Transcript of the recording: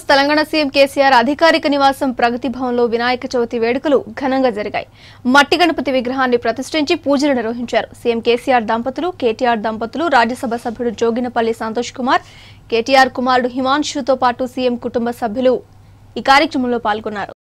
Andhra Pradesh Telangana CM KCR అధికారిక నివాసం ప్రగతి భవన్లో వినాయక చవితి వేడుకలు ఘనంగా జరిగాయి మట్టి గణపతి విగ్రహాన్ని ప్రతిష్ఠించి పూజలు నిర్వహించారు సీఎం కేసీఆర్ దంపతులు కేటీఆర్ దంపతులు రాజ్యసభ సభ్యుడు జోగినపల్లి సంతోష్ కుమార్ కేటీఆర్ కుమారుడు హిమాన్షుతో పాటు సీఎం కుటుంబ సభ్యులు ఈ కార్యక్రమంలో పాల్గొన్నారు